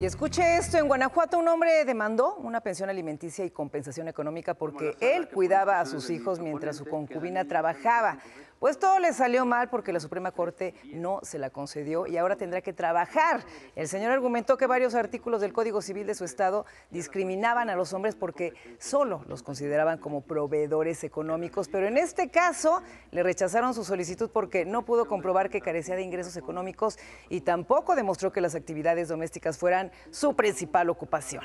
Y escuche esto, en Guanajuato un hombre demandó una pensión alimenticia y compensación económica porque él cuidaba a sus hijos mientras su concubina trabajaba. Pues todo le salió mal porque la Suprema Corte no se la concedió y ahora tendrá que trabajar. El señor argumentó que varios artículos del Código Civil de su estado discriminaban a los hombres porque solo los consideraban como proveedores económicos, pero en este caso le rechazaron su solicitud porque no pudo comprobar que carecía de ingresos económicos y tampoco demostró que las actividades domésticas fueran su principal ocupación.